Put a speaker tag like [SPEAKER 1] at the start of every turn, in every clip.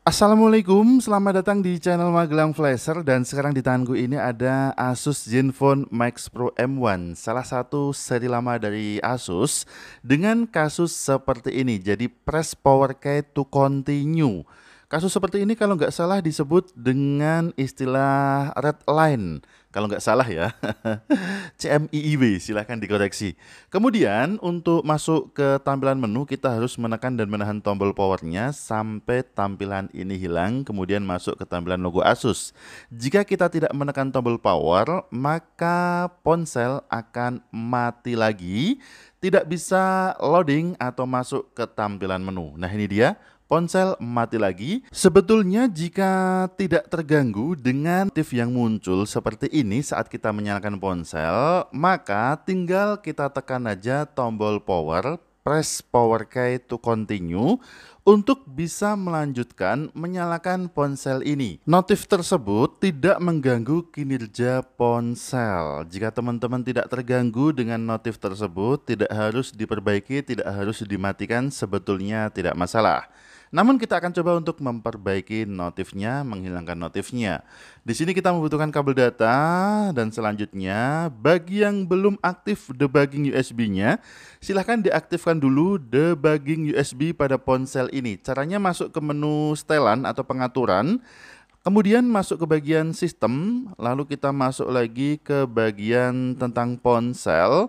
[SPEAKER 1] Assalamualaikum, selamat datang di channel Magelang Flasher dan sekarang di tanganku ini ada Asus Zenfone Max Pro M1 salah satu seri lama dari Asus dengan kasus seperti ini jadi press power key to continue kasus seperti ini kalau nggak salah disebut dengan istilah red line kalau nggak salah ya. CMIIW silahkan dikoreksi. Kemudian untuk masuk ke tampilan menu kita harus menekan dan menahan tombol powernya sampai tampilan ini hilang kemudian masuk ke tampilan logo Asus. Jika kita tidak menekan tombol power maka ponsel akan mati lagi tidak bisa loading atau masuk ke tampilan menu. Nah ini dia ponsel mati lagi. Sebetulnya jika tidak terganggu dengan tif yang muncul seperti ini saat kita menyalakan ponsel, maka tinggal kita tekan aja tombol power, press power key to continue untuk bisa melanjutkan menyalakan ponsel ini. Notif tersebut tidak mengganggu kinerja ponsel. Jika teman-teman tidak terganggu dengan notif tersebut, tidak harus diperbaiki, tidak harus dimatikan, sebetulnya tidak masalah. Namun kita akan coba untuk memperbaiki notifnya, menghilangkan notifnya. Di sini kita membutuhkan kabel data dan selanjutnya bagi yang belum aktif debugging USB-nya, silahkan diaktifkan dulu debugging USB pada ponsel ini. Caranya masuk ke menu setelan atau pengaturan, Kemudian masuk ke bagian sistem, lalu kita masuk lagi ke bagian tentang ponsel.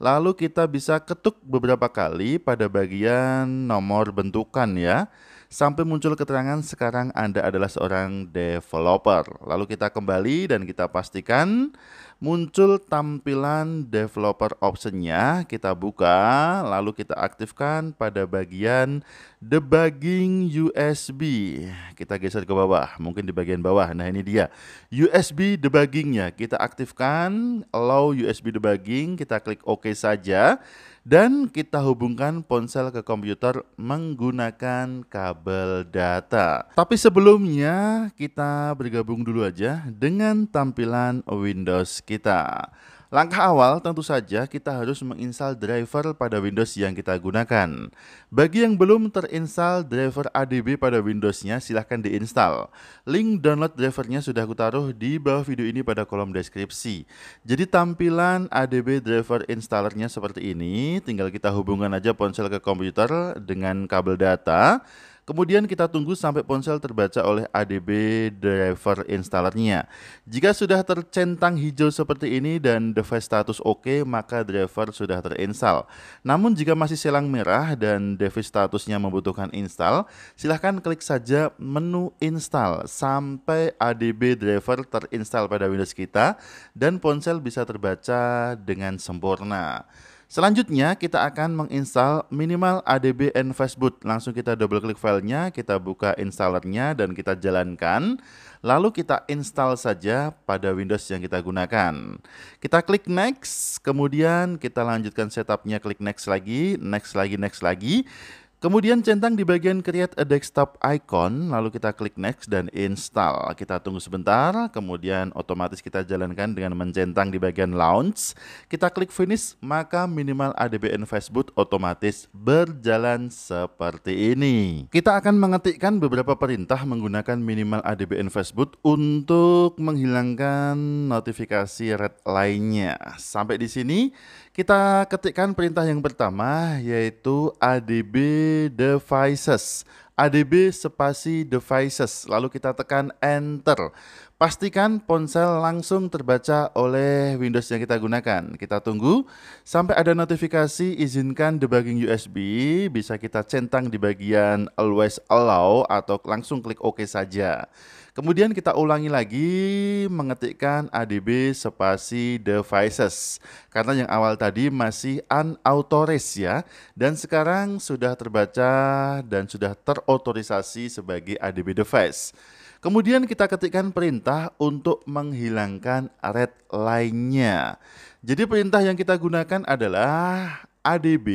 [SPEAKER 1] Lalu kita bisa ketuk beberapa kali pada bagian nomor bentukan ya. Sampai muncul keterangan sekarang Anda adalah seorang developer. Lalu kita kembali dan kita pastikan muncul tampilan developer optionnya kita buka lalu kita aktifkan pada bagian debugging USB kita geser ke bawah mungkin di bagian bawah nah ini dia USB debuggingnya kita aktifkan allow USB debugging kita klik OK saja dan kita hubungkan ponsel ke komputer menggunakan kabel data. Tapi sebelumnya kita bergabung dulu aja dengan tampilan Windows kita. Langkah awal tentu saja kita harus menginstal driver pada Windows yang kita gunakan. Bagi yang belum terinstal driver ADB pada Windowsnya silahkan diinstal. Link download drivernya sudah aku taruh di bawah video ini pada kolom deskripsi. Jadi tampilan ADB driver installernya seperti ini, tinggal kita hubungkan aja ponsel ke komputer dengan kabel data. Kemudian kita tunggu sampai ponsel terbaca oleh ADB driver installernya. Jika sudah tercentang hijau seperti ini dan device status oke, maka driver sudah terinstall. Namun jika masih selang merah dan device statusnya membutuhkan install, silahkan klik saja menu install sampai ADB driver terinstall pada Windows kita dan ponsel bisa terbaca dengan sempurna. Selanjutnya kita akan menginstal minimal ADB and Facebook. Langsung kita double klik filenya, kita buka installernya dan kita jalankan. Lalu kita install saja pada Windows yang kita gunakan. Kita klik next, kemudian kita lanjutkan setupnya klik next lagi, next lagi, next lagi. Kemudian centang di bagian create a desktop icon, lalu kita klik next dan install. Kita tunggu sebentar, kemudian otomatis kita jalankan dengan mencentang di bagian launch. Kita klik finish, maka minimal ADBN Facebook otomatis berjalan seperti ini. Kita akan mengetikkan beberapa perintah menggunakan minimal ADBN Facebook untuk menghilangkan notifikasi red lainnya. Sampai di sini kita ketikkan perintah yang pertama yaitu adb devices. ADB spasi devices, lalu kita tekan enter. Pastikan ponsel langsung terbaca oleh Windows yang kita gunakan. Kita tunggu sampai ada notifikasi izinkan debugging USB, bisa kita centang di bagian always allow atau langsung klik OK saja. Kemudian kita ulangi lagi mengetikkan adb spasi devices. Karena yang awal tadi masih unauthorized ya dan sekarang sudah terbaca dan sudah ter otorisasi sebagai ADB device. Kemudian kita ketikkan perintah untuk menghilangkan red line-nya. Jadi perintah yang kita gunakan adalah adb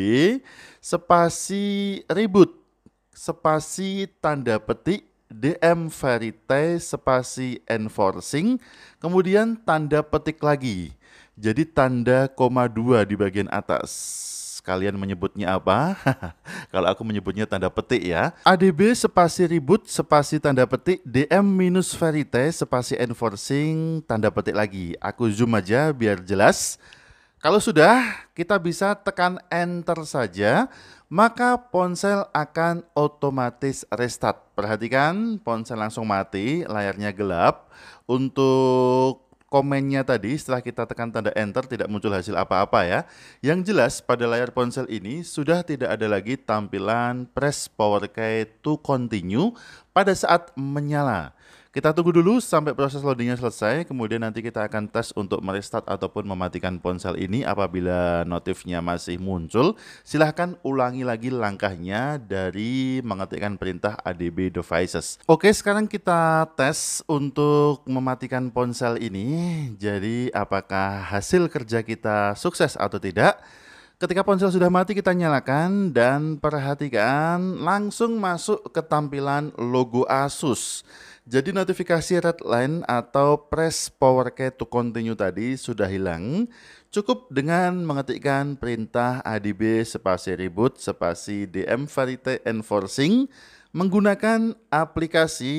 [SPEAKER 1] spasi ribut spasi tanda petik dm verite spasi enforcing kemudian tanda petik lagi. Jadi tanda koma dua di bagian atas. Kalian menyebutnya apa? Kalau aku menyebutnya tanda petik ya. ADB spasi ribut spasi tanda petik DM minus verite spasi enforcing tanda petik lagi. Aku zoom aja biar jelas. Kalau sudah, kita bisa tekan enter saja, maka ponsel akan otomatis restart. Perhatikan, ponsel langsung mati, layarnya gelap. Untuk komennya tadi setelah kita tekan tanda enter tidak muncul hasil apa-apa ya. Yang jelas pada layar ponsel ini sudah tidak ada lagi tampilan press power key to continue pada saat menyala. Kita tunggu dulu sampai proses loadingnya selesai, kemudian nanti kita akan tes untuk merestart ataupun mematikan ponsel ini apabila notifnya masih muncul. Silahkan ulangi lagi langkahnya dari mengetikkan perintah ADB devices. Oke, sekarang kita tes untuk mematikan ponsel ini. Jadi apakah hasil kerja kita sukses atau tidak? Ketika ponsel sudah mati kita nyalakan dan perhatikan langsung masuk ke tampilan logo Asus. Jadi notifikasi red line atau press power key to continue tadi sudah hilang. Cukup dengan mengetikkan perintah adb spasi reboot spasi dm varite enforcing menggunakan aplikasi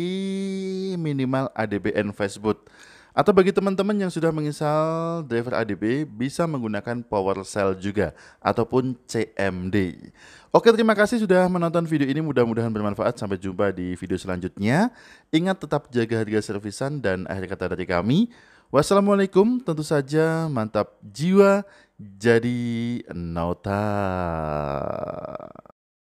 [SPEAKER 1] minimal adb facebook. Atau bagi teman-teman yang sudah menginstal driver ADB bisa menggunakan PowerShell juga ataupun CMD. Oke, terima kasih sudah menonton video ini. Mudah-mudahan bermanfaat. Sampai jumpa di video selanjutnya. Ingat tetap jaga harga servisan dan akhir kata dari kami. Wassalamualaikum, tentu saja mantap jiwa jadi nota